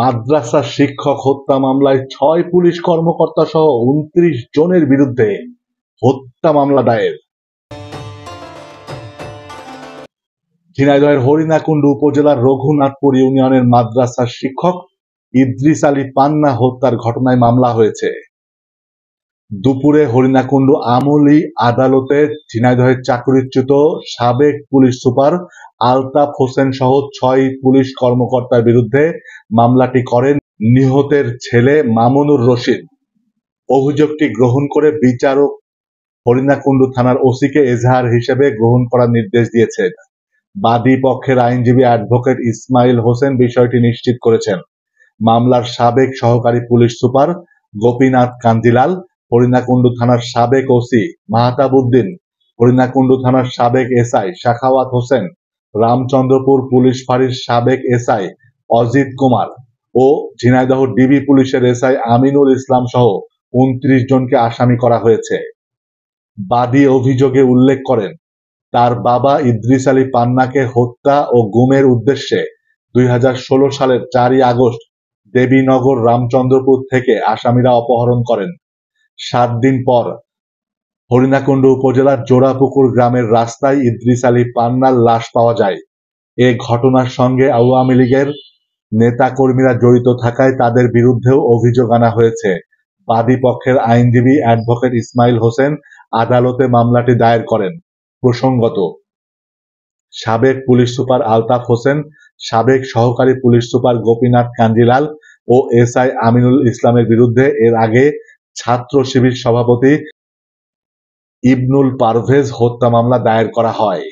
মাদ্রাসা শিক্ষক হত্যা মামলায় ছয় পুলিশ কর্মকর্তা সহ উনত্রিশ জনের বিরুদ্ধে হত্যা মামলা দায়ের ঝিনাইদহের হরিণাকুণ্ড উপজেলার রঘুনাথপুর ইউনিয়নের মাদ্রাসার শিক্ষক ইদ্রিস আলী পান্না হত্যার ঘটনায় মামলা হয়েছে দুপুরে হরিণাকুণ্ড আমলি আদালতে ঝিনাইদহের চাকরিচ্যুত সাবেক পুলিশ সুপার আলতাফ হোসেন সহ ছয় পুলিশ কর্মকর্তার বিরুদ্ধে মামলাটি করেন নিহতের ছেলে মামুনুর রশিদ অভিযোগটি গ্রহণ করে বিচারক হরিণাকুণ্ড থানার ওসিকে এজাহার হিসেবে গ্রহণ করার নির্দেশ দিয়েছেন বাদী পক্ষের আইনজীবী অ্যাডভোকেট ইসমাইল হোসেন বিষয়টি নিশ্চিত করেছেন মামলার সাবেক সহকারী পুলিশ সুপার গোপীনাথ কান্দিলাল হরিণাকুণ্ড থানার সাবেক ওসি মাহতাবুদ্দিন হরিণাকুণ্ড থানার সাবেক এসআই শাখাওয়াত হোসেন রামচন্দ্রপুর পুলিশ ফাঁড়ির সাবেক এসআই অজিত কুমার ও ঝিনাইদহ ডিবি পুলিশের এসআই আমিনুল ইসলাম সহ উনত্রিশ জনকে আসামি করা হয়েছে বাদী অভিযোগে উল্লেখ করেন তার বাবা ইদ্রিস আলী পান্নাকে হত্যা ও গুমের উদ্দেশ্যে দুই সালের চারই আগস্ট দেবীনগর রামচন্দ্রপুর থেকে আসামিরা অপহরণ করেন সাত দিন পর হরিণাকুণ্ড উপজেলার জোড়াপুকুর গ্রামের রাস্তায় ইদ্রিস আলী পান্নার লাশ পাওয়া যায় এ ঘটনার সঙ্গে আওয়ামী লীগের নেতা কর্মীরা জড়িত থাকায় তাদের বিরুদ্ধেও অভিযোগ আনা হয়েছে বাদীপক্ষের আইনজীবী অ্যাডভোকেট ইসমাইল হোসেন আদালতে মামলাটি দায়ের করেন প্রসঙ্গত সাবেক পুলিশ সুপার আলতাফ হোসেন সাবেক সহকারী পুলিশ সুপার গোপীনাথ কান্দিলাল ও এসআই আমিনুল ইসলামের বিরুদ্ধে এর আগে ছাত্র শিবির সভাপতি ইবনুল পারভেজ হত্যা মামলা দায়ের করা হয়